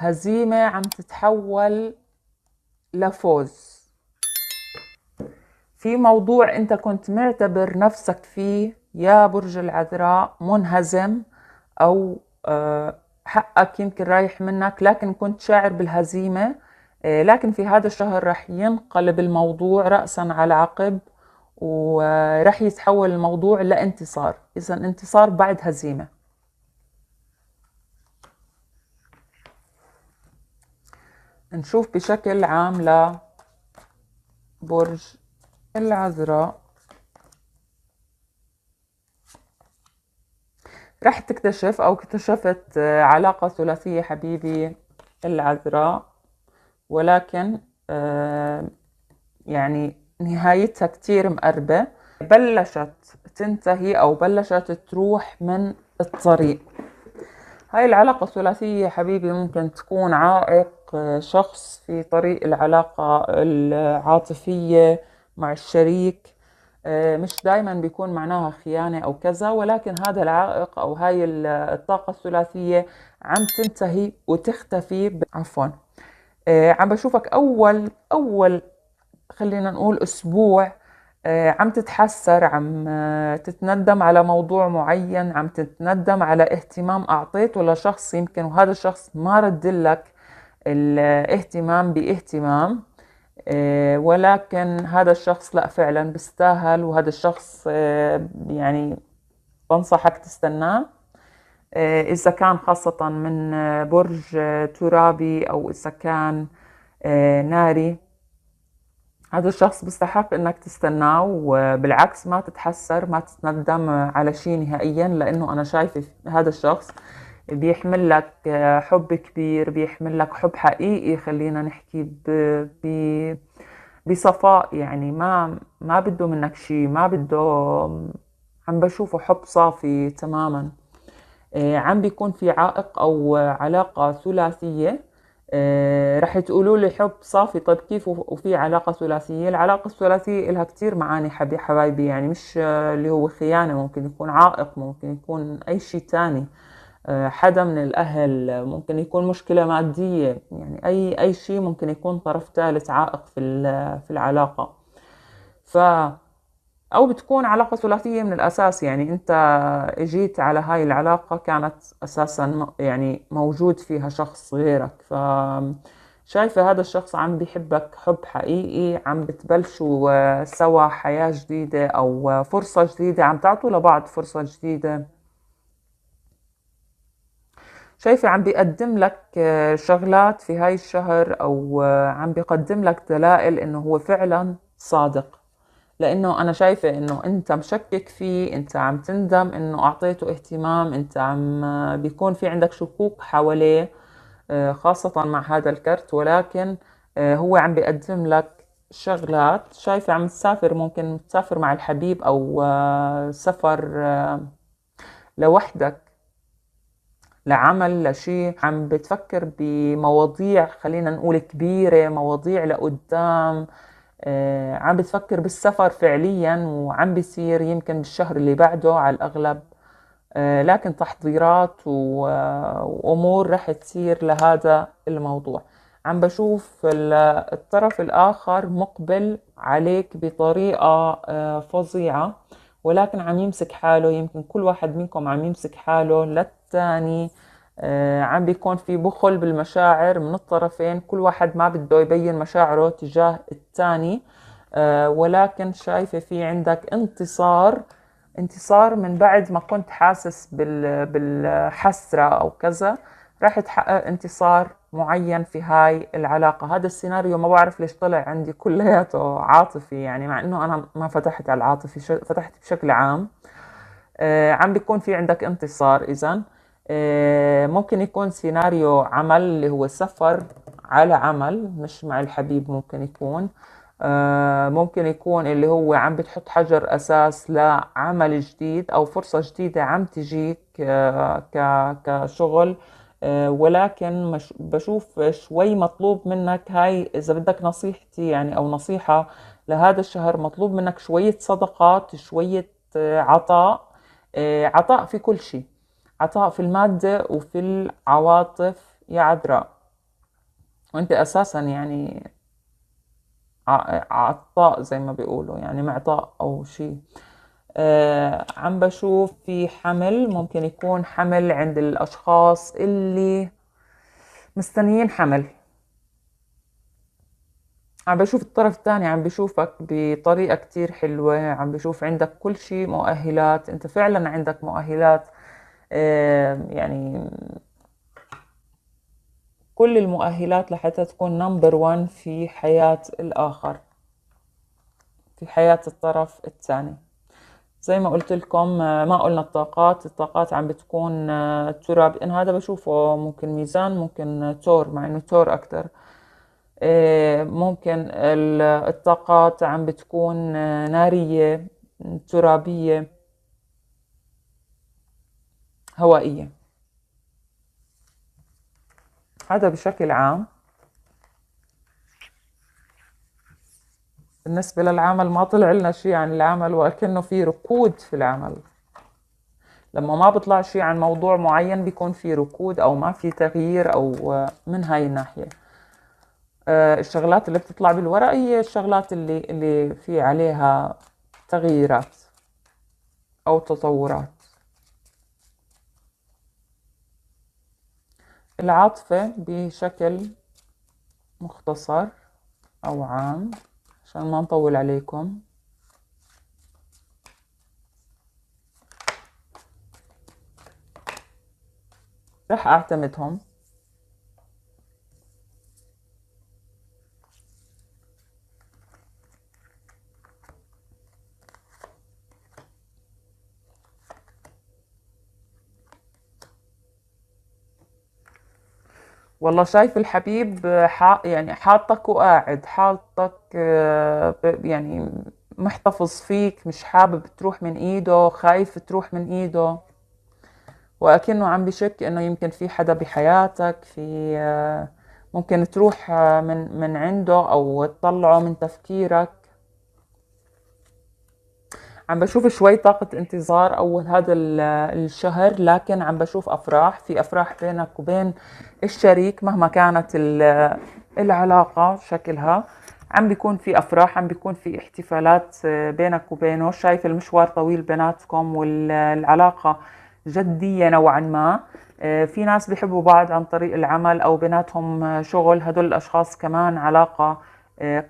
هزيمة عم تتحول لفوز في موضوع انت كنت معتبر نفسك فيه يا برج العذراء منهزم او آه، حقك يمكن رايح منك لكن كنت شاعر بالهزيمة آه، لكن في هذا الشهر رح ينقلب الموضوع رأسا على عقب ورح آه، يتحول الموضوع لانتصار إذا انتصار بعد هزيمة نشوف بشكل عام لبرج العذراء رح تكتشف أو اكتشفت علاقة ثلاثية حبيبي العذراء ولكن آه، يعني نهايتها كتير مقربة بلشت تنتهي أو بلشت تروح من الطريق هاي العلاقة الثلاثية حبيبي ممكن تكون عائق شخص في طريق العلاقة العاطفية مع الشريك آه، مش دايما بيكون معناها خيانة أو كذا ولكن هذا العائق أو هاي الطاقة الثلاثية عم تنتهي وتختفي عفوا آه، عم بشوفك أول أول خلينا نقول أسبوع آه، عم تتحسر عم تتندم على موضوع معين عم تتندم على اهتمام أعطيته لشخص يمكن وهذا الشخص ما رد لك الاهتمام باهتمام آه، ولكن هذا الشخص لا فعلا بيستاهل وهذا الشخص آه، يعني بنصحك تستناه آه، إذا كان خاصة من برج ترابي أو إذا كان ناري هذا الشخص بيستحق إنك تستناه وبالعكس ما تتحسر ما تتندم على شيء نهائيا لأنه أنا شايفة هذا الشخص بيحمل لك آه، حب كبير بيحمل لك حب حقيقي خلينا نحكي ب... ب... بصفاء يعني ما ما بده منك شيء ما بده عم بشوفه حب صافي تماما آه، عم بيكون في عائق او علاقه ثلاثيه آه، رح تقولوا لي حب صافي طيب كيف وفي علاقة ثلاثية العلاقة الثلاثية لها كتير معاني حبي حبايبي يعني مش اللي هو خيانة ممكن يكون عائق ممكن يكون أي شيء تاني حدا من الأهل ممكن يكون مشكلة مادية يعني أي أي شيء ممكن يكون طرف ثالث عائق في في العلاقة ف أو بتكون علاقة ثلاثية من الأساس يعني أنت إجيت على هاي العلاقة كانت أساسا يعني موجود فيها شخص غيرك ف شايفة هذا الشخص عم بيحبك حب حقيقي عم بتبلشوا آه، سوا حياة جديدة أو آه، فرصة جديدة عم تعطوا لبعض فرصة جديدة شايفة عم بيقدم لك آه، شغلات في هاي الشهر أو آه، عم بيقدم لك دلائل إنه هو فعلا صادق لأنه أنا شايفة إنه أنت مشكك فيه أنت عم تندم إنه أعطيته اهتمام أنت عم آه، بيكون في عندك شكوك حواليه خاصة مع هذا الكرت ولكن هو عم بيقدم لك شغلات شايفة عم تسافر ممكن تسافر مع الحبيب أو سفر لوحدك لعمل لشيء عم بتفكر بمواضيع خلينا نقول كبيرة مواضيع لقدام آه، عم بتفكر بالسفر فعليا وعم بيصير يمكن بالشهر اللي بعده على الأغلب آه، لكن تحضيرات آه، وأمور رح تصير لهذا الموضوع عم بشوف الطرف الآخر مقبل عليك بطريقة فظيعة ولكن عم يمسك حاله يمكن كل واحد منكم عم يمسك حاله لت الثاني آه، عم بيكون في بخل بالمشاعر من الطرفين كل واحد ما بده يبين مشاعره تجاه الثاني آه، ولكن شايفة في عندك انتصار انتصار من بعد ما كنت حاسس بالحسرة أو كذا راح تحقق انتصار معين في هاي العلاقة هذا السيناريو ما بعرف ليش طلع عندي كلياته عاطفي يعني مع أنه أنا ما فتحت على العاطفي فتحت بشكل عام آه، عم بيكون في عندك انتصار إذا آه، ممكن يكون سيناريو عمل اللي هو السفر على عمل مش مع الحبيب ممكن يكون آه، ممكن يكون اللي هو عم بتحط حجر أساس لعمل جديد أو فرصة جديدة عم تجيك آه، كشغل ولكن بشوف شوي مطلوب منك هاي إذا بدك نصيحتي يعني أو نصيحة لهذا الشهر مطلوب منك شوية صدقات شوية عطاء عطاء في كل شيء عطاء في المادة وفي العواطف يا عذراء وانت اساسا يعني عطاء زي ما بيقولوا يعني معطاء او شيء آه عم بشوف في حمل ممكن يكون حمل عند الاشخاص اللي مستنيين حمل عم بشوف الطرف الثاني عم بشوفك بطريقة كتير حلوة عم بشوف عندك كل شيء مؤهلات انت فعلا عندك مؤهلات يعني كل المؤهلات لحتى تكون نمبر وان في حياة الآخر في حياة الطرف الثاني زي ما قلت لكم آه، ما قلنا الطاقات الطاقات عم بتكون آه، تراب ان هذا بشوفه ممكن ميزان ممكن تور مع انه تور اكتر آه، ممكن الطاقات عم بتكون نارية ترابية هوائية هذا بشكل عام بالنسبة للعمل ما طلع لنا شيء عن العمل وكأنه في ركود في العمل لما ما بطلع شيء عن موضوع معين بيكون في ركود أو ما في تغيير أو من هاي الناحية آه، الشغلات اللي بتطلع بالورق هي الشغلات اللي اللي في عليها تغييرات أو تطورات العاطفة بشكل مختصر أو عام عشان ما نطول عليكم رح أعتمدهم والله شايف الحبيب حا يعني حاطك وقاعد حاطك آه، يعني محتفظ فيك مش حابب تروح من ايده خايف تروح من ايده وأكنه عم بشك إنه يمكن في حدا بحياتك في آه، ممكن تروح آه، من من عنده أو تطلعه من تفكيرك عم بشوف شوي طاقة انتظار أول هذا الشهر لكن عم بشوف أفراح في أفراح بينك وبين الشريك مهما كانت العلاقة شكلها عم بيكون في أفراح عم بيكون في احتفالات آه، بينك وبينه شايف المشوار طويل بيناتكم والعلاقة جدية نوعا ما آه، في ناس بيحبوا بعض عن طريق العمل أو بيناتهم آه، شغل هدول الأشخاص كمان علاقة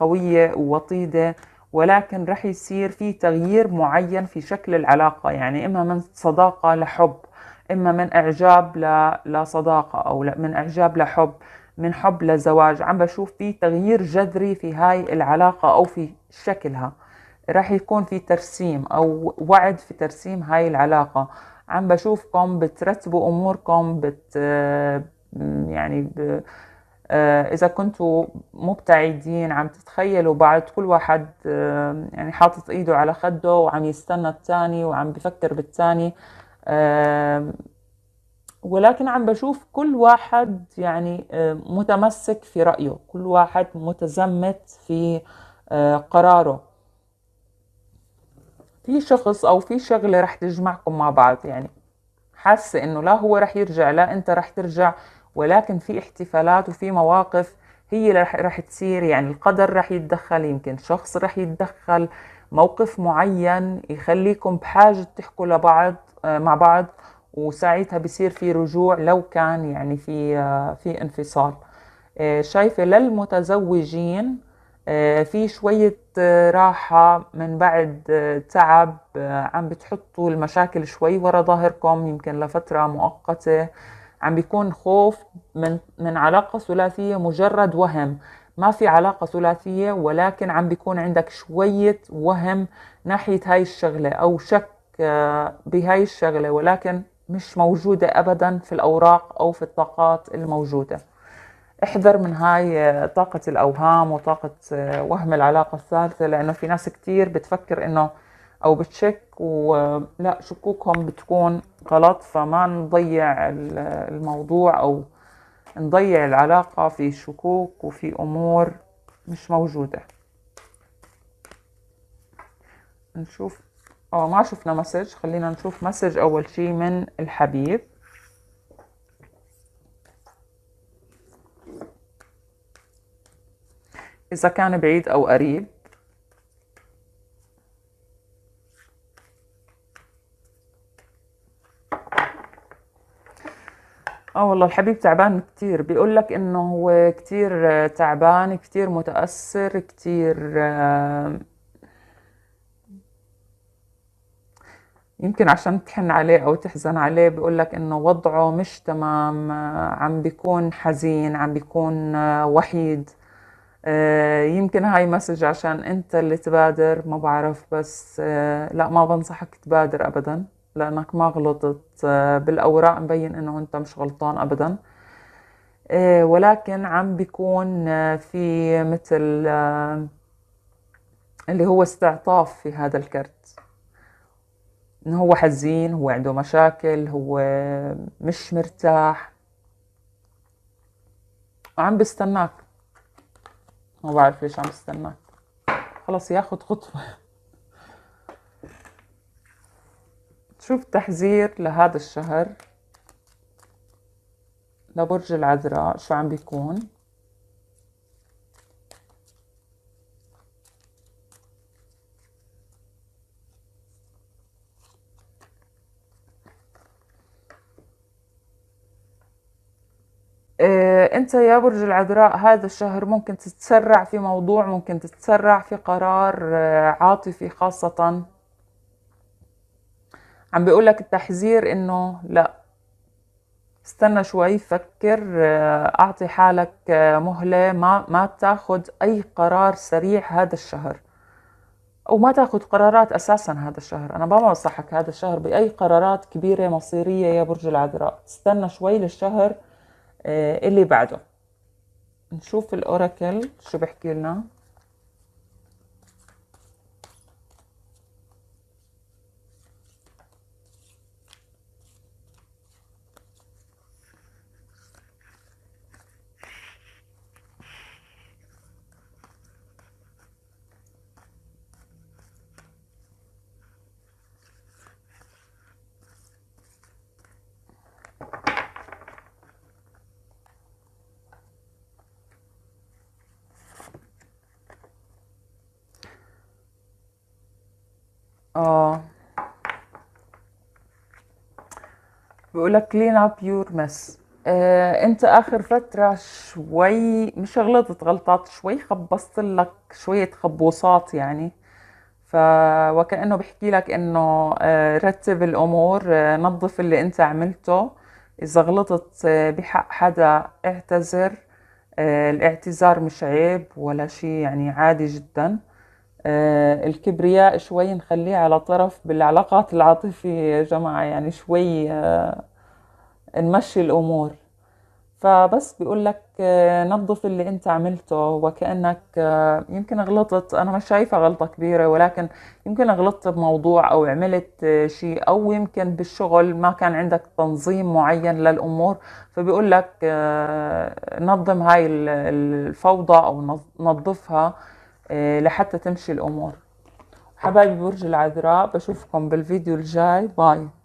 قوية ووطيدة ولكن رح يصير في تغيير معين في شكل العلاقة يعني إما من صداقة لحب إما من إعجاب لصداقة أو من إعجاب لحب من حب لزواج عم بشوف في تغيير جذري في هاي العلاقة أو في شكلها رح يكون في ترسيم أو وعد في ترسيم هاي العلاقة عم بشوفكم بترتبوا أموركم بت يعني ب... آه، إذا كنتوا مبتعدين عم تتخيلوا بعض كل واحد آه، يعني حاطط إيده على خده وعم يستنى الثاني وعم بفكر بالثاني آه، ولكن عم بشوف كل واحد يعني متمسك في رأيه كل واحد متزمت في قراره في شخص أو في شغلة رح تجمعكم مع بعض يعني حاسة إنه لا هو رح يرجع لا أنت رح ترجع ولكن في احتفالات وفي مواقف هي رح تصير يعني القدر رح يتدخل يمكن شخص رح يتدخل موقف معين يخليكم بحاجة تحكوا لبعض آه، مع بعض وساعتها بصير في رجوع لو كان يعني في آه، في انفصال آه، شايفة للمتزوجين في شوية راحة من بعد تعب عم بتحطوا المشاكل شوي ورا ظهركم يمكن لفترة مؤقتة عم بيكون خوف من من علاقه ثلاثيه مجرد وهم ما في علاقة ثلاثية ولكن عم بيكون عندك شوية وهم ناحية هاي الشغلة أو شك آه، بهاي الشغلة ولكن مش موجودة أبدا في الأوراق أو في الطاقات الموجودة احذر من هاي آه، طاقة الأوهام وطاقة آه، وهم العلاقة الثالثة لأنه في ناس كتير بتفكر إنه أو بتشك ولا شكوكهم بتكون غلط فما نضيع الموضوع أو نضيع العلاقة في شكوك وفي أمور مش موجودة نشوف أو آه، ما شفنا مسج خلينا نشوف مسج أول شي من الحبيب إذا كان بعيد أو قريب اه والله الحبيب تعبان كتير بيقول لك انه هو كتير آه، تعبان كتير متأثر كتير آه، يمكن عشان تحن عليه او تحزن عليه بيقول لك انه وضعه مش تمام آه، عم بيكون حزين عم بيكون وحيد يمكن هاي مسج عشان انت اللي تبادر ما بعرف بس لا ما بنصحك تبادر ابدا لأنك ما غلطت آه، بالأوراق مبين إنه أنت مش غلطان أبدا آه، ولكن عم بيكون آه، في مثل اللي هو استعطاف في هذا الكرت إنه هو حزين هو عنده مشاكل هو مش مرتاح وعم بستناك ما بعرف ليش عم بستناك خلص ياخد خطوة شوف تحذير لهذا الشهر لبرج العذراء شو عم بيكون إيه، انت يا برج العذراء هذا الشهر ممكن تتسرع في موضوع ممكن تتسرع في قرار آه، عاطفي خاصه عم بيقول لك التحذير انه لا استنى شوي فكر آه، اعطي حالك آه، مهله ما ما تاخذ اي قرار سريع هذا الشهر او ما تاخذ قرارات اساسا هذا الشهر انا ما بنصحك هذا الشهر باي قرارات كبيره مصيريه يا برج العذراء استنى شوي للشهر آه، اللي بعده نشوف الاوراكل شو بحكي لنا اه بقولك كلين اب يور مس آه، انت اخر فترة شوي مش غلطت غلطات شوي خبصت لك شوية خبوصات يعني ف وكأنه بحكي لك انه آه، رتب الامور آه، نظف اللي انت عملته اذا غلطت آه، بحق حدا اعتذر آه، الاعتذار مش عيب ولا شي يعني عادي جداً آه، الكبرياء شوي نخليه على طرف بالعلاقات العاطفية يا جماعة يعني شوي آه، نمشي الأمور فبس بيقول لك آه، نظف اللي انت عملته وكانك يمكن غلطت انا مش شايفه غلطه كبيره ولكن يمكن غلطت بموضوع او عملت شيء او يمكن بالشغل ما كان عندك تنظيم معين للامور فبيقول لك نظم هاي الفوضى او نظفها آه، لحتى تمشي الأمور حبايبي برج العذراء بشوفكم بالفيديو الجاي باي